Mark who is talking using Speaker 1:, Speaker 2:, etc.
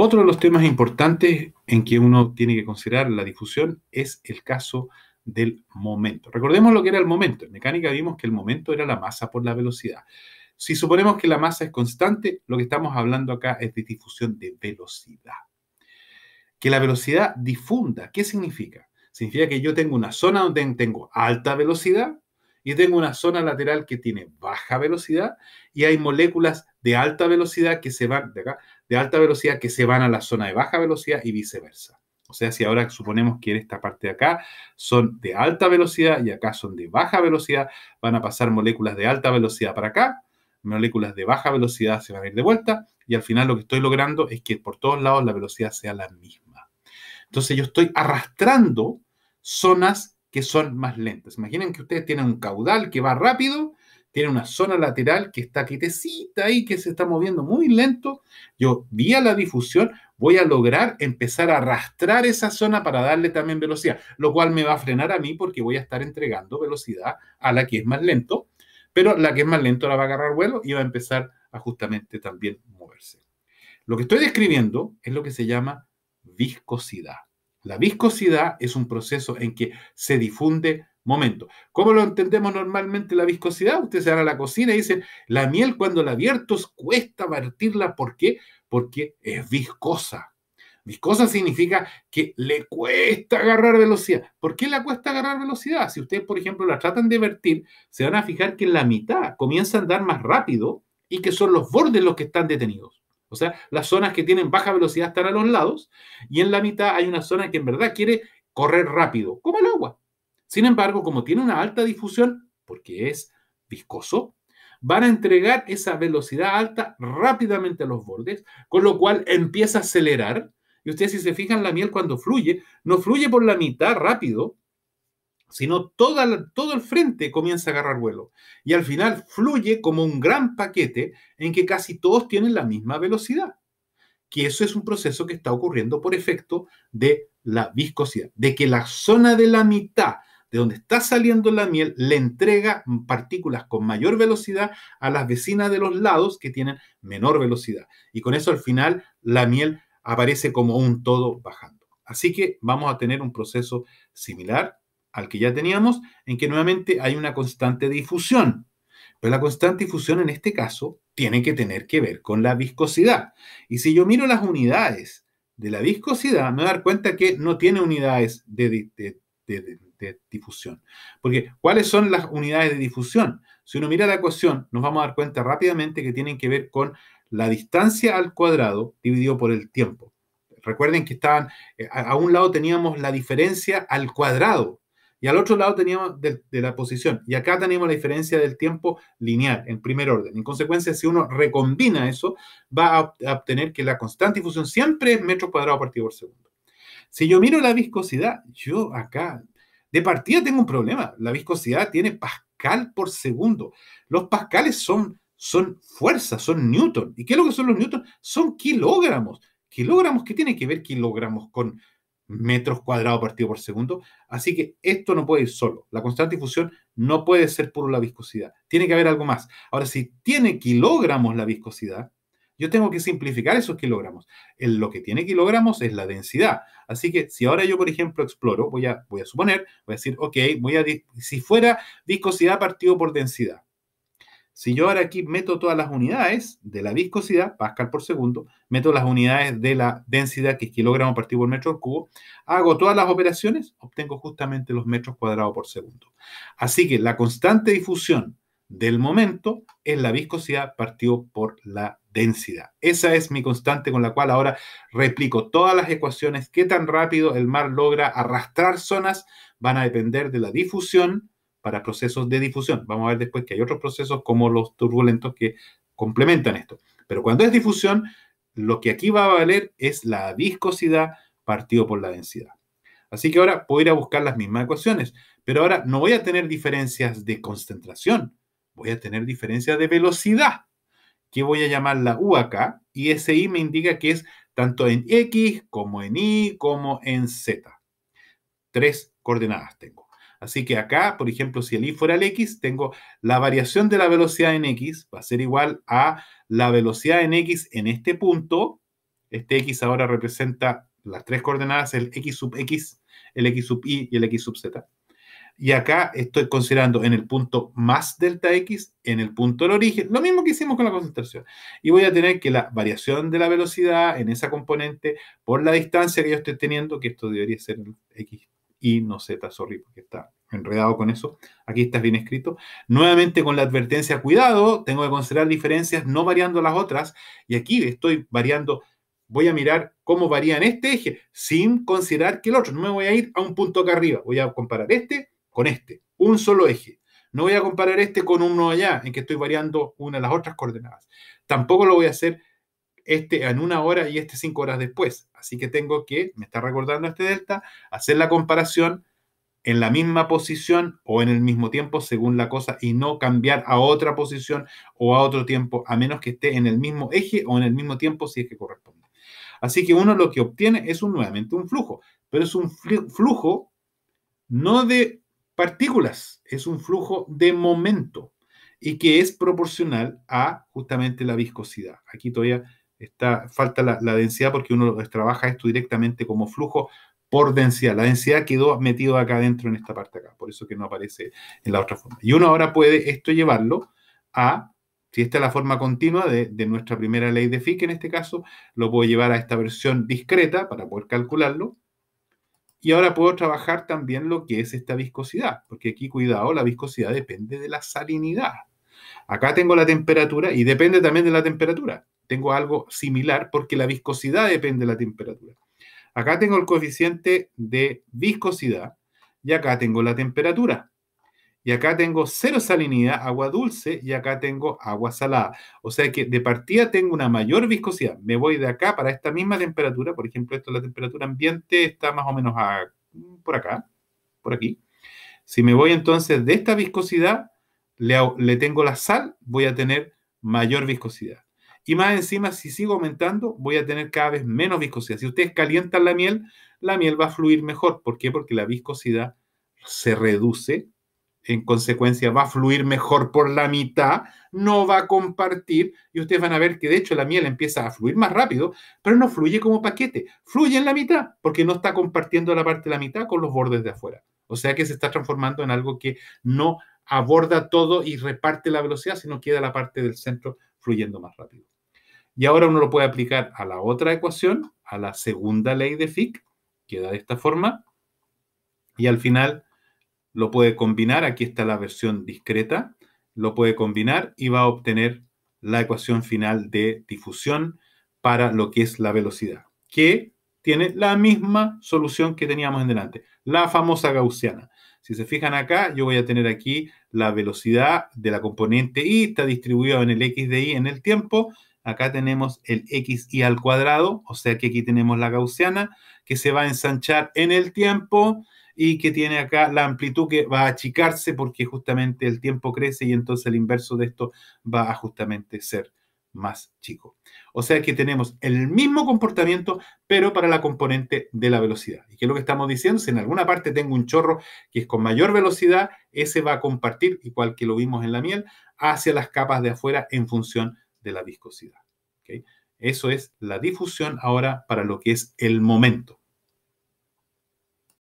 Speaker 1: Otro de los temas importantes en que uno tiene que considerar la difusión es el caso del momento. Recordemos lo que era el momento. En mecánica vimos que el momento era la masa por la velocidad. Si suponemos que la masa es constante, lo que estamos hablando acá es de difusión de velocidad. Que la velocidad difunda, ¿qué significa? Significa que yo tengo una zona donde tengo alta velocidad y tengo una zona lateral que tiene baja velocidad y hay moléculas de alta velocidad que se van de acá, de alta velocidad que se van a la zona de baja velocidad y viceversa. O sea, si ahora suponemos que en esta parte de acá son de alta velocidad y acá son de baja velocidad, van a pasar moléculas de alta velocidad para acá, moléculas de baja velocidad se van a ir de vuelta y al final lo que estoy logrando es que por todos lados la velocidad sea la misma. Entonces yo estoy arrastrando zonas que son más lentas. Imaginen que ustedes tienen un caudal que va rápido, tienen una zona lateral que está quietecita ahí, que se está moviendo muy lento. Yo, vía la difusión, voy a lograr empezar a arrastrar esa zona para darle también velocidad, lo cual me va a frenar a mí porque voy a estar entregando velocidad a la que es más lento, pero la que es más lento la va a agarrar vuelo y va a empezar a justamente también moverse. Lo que estoy describiendo es lo que se llama viscosidad. La viscosidad es un proceso en que se difunde momento. ¿Cómo lo entendemos normalmente la viscosidad? Ustedes se a la cocina y dice, la miel cuando la abiertos cuesta vertirla. ¿Por qué? Porque es viscosa. Viscosa significa que le cuesta agarrar velocidad. ¿Por qué le cuesta agarrar velocidad? Si ustedes, por ejemplo, la tratan de vertir, se van a fijar que en la mitad comienza a andar más rápido y que son los bordes los que están detenidos. O sea, las zonas que tienen baja velocidad están a los lados y en la mitad hay una zona que en verdad quiere correr rápido, como el agua. Sin embargo, como tiene una alta difusión, porque es viscoso, van a entregar esa velocidad alta rápidamente a los bordes, con lo cual empieza a acelerar. Y ustedes si se fijan, la miel cuando fluye, no fluye por la mitad rápido, sino todo el frente comienza a agarrar vuelo. Y al final fluye como un gran paquete en que casi todos tienen la misma velocidad. Que eso es un proceso que está ocurriendo por efecto de la viscosidad, de que la zona de la mitad de donde está saliendo la miel le entrega partículas con mayor velocidad a las vecinas de los lados que tienen menor velocidad. Y con eso al final la miel aparece como un todo bajando. Así que vamos a tener un proceso similar al que ya teníamos, en que nuevamente hay una constante difusión. Pero la constante difusión en este caso tiene que tener que ver con la viscosidad. Y si yo miro las unidades de la viscosidad, me voy a dar cuenta que no tiene unidades de, difusión. Porque, ¿cuáles son las unidades de difusión? Si uno mira la ecuación, nos vamos a dar cuenta rápidamente que tienen que ver con la distancia al cuadrado dividido por el tiempo. Recuerden que estaban, eh, a un lado teníamos la diferencia al cuadrado y al otro lado teníamos de, la posición. Y acá tenemos la diferencia del tiempo lineal, en primer orden. En consecuencia, si uno recombina eso, va a, obtener que la constante difusión siempre es metro cuadrado partido por segundo. Si yo miro la viscosidad, yo acá, de partida tengo un problema. La viscosidad tiene pascal por segundo. Los pascales son, son fuerzas, son newton. ¿Y qué es lo que son los newton? Son kilogramos. Kilogramos, ¿qué tiene que ver kilogramos con metros cuadrados partido por segundo. Así que esto no puede ir solo. La constante difusión no puede ser puro la viscosidad. Tiene que haber algo más. Ahora, si tiene kilogramos la viscosidad, yo tengo que simplificar esos kilogramos. lo que tiene kilogramos es la densidad. Así que si ahora yo, por ejemplo, exploro, voy a, voy a suponer, voy a decir, ok, voy a, si fuera viscosidad partido por densidad, si yo ahora aquí meto todas las unidades de la viscosidad, Pascal por segundo, meto las unidades de la densidad, que es kilogramo partido por metro cubo, hago todas las operaciones, obtengo justamente los metros cuadrados por segundo. Así que la constante difusión del momento es la viscosidad partido por la densidad. Esa es mi constante con la cual ahora replico todas las ecuaciones. Qué tan rápido el mar logra arrastrar zonas van a depender de la difusión para procesos de difusión. Vamos a ver después que hay otros procesos como los turbulentos que complementan esto. Pero cuando es difusión, lo que aquí va a valer es la viscosidad partido por la densidad. Así que ahora puedo ir a buscar las mismas ecuaciones, pero ahora no voy a tener diferencias de concentración, voy a tener diferencias de velocidad, que voy a llamar la U acá, y ese I me indica que es tanto en X como en Y como en Z. Tres coordenadas tengo. Así que acá, por ejemplo, si el i fuera el x, tengo la variación de la velocidad en x va a ser igual a la velocidad en x en este punto. Este x ahora representa las tres coordenadas, el x sub x, el x sub y y el x sub z. Y acá estoy considerando en el punto más delta x, en el punto del origen, lo mismo que hicimos con la concentración. Y voy a tener que la variación de la velocidad en esa componente por la distancia que yo estoy teniendo, que esto debería ser x y no Z, sorry, porque está enredado con eso. Aquí está bien escrito. Nuevamente con la advertencia, cuidado, tengo que considerar diferencias no variando las otras. Y aquí estoy variando, voy a mirar cómo varían este eje sin considerar que el otro. No me voy a ir a un punto acá arriba. Voy a comparar este con este, un solo eje. No voy a comparar este con uno allá, en que estoy variando una de las otras coordenadas. Tampoco lo voy a hacer este en una hora y este cinco horas después. Así que tengo que, me está recordando este delta, hacer la comparación en la misma posición o en el mismo tiempo según la cosa y no cambiar a otra posición o a otro tiempo, a menos que esté en el mismo eje o en el mismo tiempo si es que corresponde. Así que uno lo que obtiene es nuevamente un flujo, pero es un flujo no de partículas, es un flujo de momento y que es proporcional a justamente la viscosidad. Aquí todavía falta la, densidad porque uno trabaja esto directamente como flujo por densidad. La densidad quedó metido acá adentro en esta parte acá, por eso que no aparece en la otra forma. Y uno ahora puede esto llevarlo a, si esta es la forma continua de, de nuestra primera ley de Fick en este caso, lo puedo llevar a esta versión discreta para poder calcularlo. Y ahora puedo trabajar también lo que es esta viscosidad, porque aquí, cuidado, la viscosidad depende de la salinidad. Acá tengo la temperatura y depende también de la temperatura tengo algo similar porque la viscosidad depende de la temperatura. Acá tengo el coeficiente de viscosidad y acá tengo la temperatura. Y acá tengo cero salinidad, agua dulce, y acá tengo agua salada. O sea que de partida tengo una mayor viscosidad. Me voy de acá para esta misma temperatura. Por ejemplo, esto, la temperatura ambiente está más o menos por acá, por aquí. Si me voy entonces de esta viscosidad, le, le tengo la sal, voy a tener mayor viscosidad. Y más encima, si sigo aumentando, voy a tener cada vez menos viscosidad. Si ustedes calientan la miel, la miel va a fluir mejor. ¿Por qué? Porque la viscosidad se reduce, en consecuencia va a fluir mejor por la mitad, no va a compartir y ustedes van a ver que de hecho la miel empieza a fluir más rápido, pero no fluye como paquete, fluye en la mitad porque no está compartiendo la parte de la mitad con los bordes de afuera. O sea que se está transformando en algo que no aborda todo y reparte la velocidad, sino queda la parte del centro fluyendo más rápido. Y ahora uno lo puede aplicar a la otra ecuación, a la segunda ley de Fick, queda de esta forma. Y al final lo puede combinar, aquí está la versión discreta, lo puede combinar y va a obtener la ecuación final de difusión para lo que es la velocidad, que tiene la misma solución que teníamos en delante, la famosa gaussiana. Si se fijan acá, yo voy a tener aquí la velocidad de la componente y está distribuida en el x de y en el tiempo Acá tenemos el x y al cuadrado, o sea que aquí tenemos la gaussiana, que se va a ensanchar en el tiempo y que tiene acá la amplitud que va a achicarse porque justamente el tiempo crece y entonces el inverso de esto va a justamente ser más chico. O sea que tenemos el mismo comportamiento, pero para la componente de la velocidad. ¿Y qué es lo que estamos diciendo? Si en alguna parte tengo un chorro que es con mayor velocidad, ese va a compartir, igual que lo vimos en la miel, hacia las capas de afuera en función de la viscosidad. Eso es la difusión ahora para lo que es el momento.